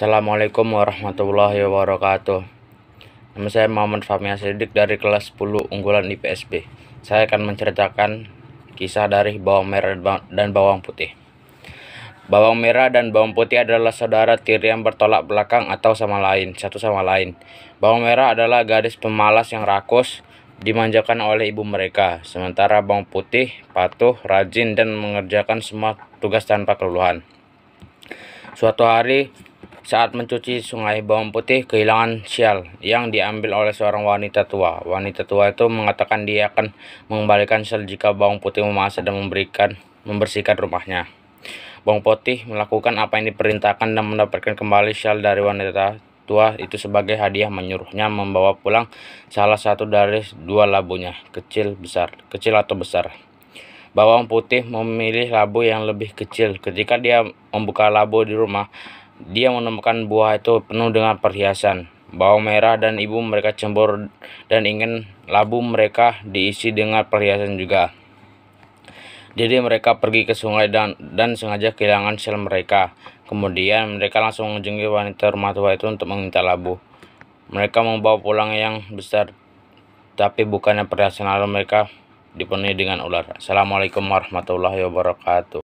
Assalamualaikum warahmatullahi wabarakatuh Nama saya Muhammad Fahmi Sidik dari kelas 10 unggulan IPSB Saya akan menceritakan kisah dari bawang merah dan bawang putih Bawang merah dan bawang putih adalah saudara tiri yang bertolak belakang atau sama lain, satu sama lain. Bawang merah adalah gadis pemalas yang rakus, dimanjakan oleh ibu mereka. Sementara bawang putih patuh, rajin, dan mengerjakan semua tugas tanpa keluhan. Suatu hari, saat mencuci sungai bawang putih kehilangan sial yang diambil oleh seorang wanita tua. Wanita tua itu mengatakan dia akan mengembalikan sial jika bawang putih memasak dan memberikan membersihkan rumahnya. Bawang putih melakukan apa yang diperintahkan dan mendapatkan kembali sial dari wanita tua itu sebagai hadiah menyuruhnya membawa pulang salah satu dari dua labunya, kecil besar, kecil atau besar bawang putih memilih labu yang lebih kecil. Ketika dia membuka labu di rumah, dia menemukan buah itu penuh dengan perhiasan, bawang merah dan ibu mereka cembur dan ingin labu mereka diisi dengan perhiasan juga. Jadi mereka pergi ke sungai dan, dan sengaja kehilangan sel mereka. Kemudian mereka langsung mengunjungi wanita rumah tua itu untuk meminta labu. Mereka membawa pulang yang besar, tapi bukannya perhiasan lalu mereka dipenuhi dengan ular. Assalamualaikum warahmatullahi wabarakatuh.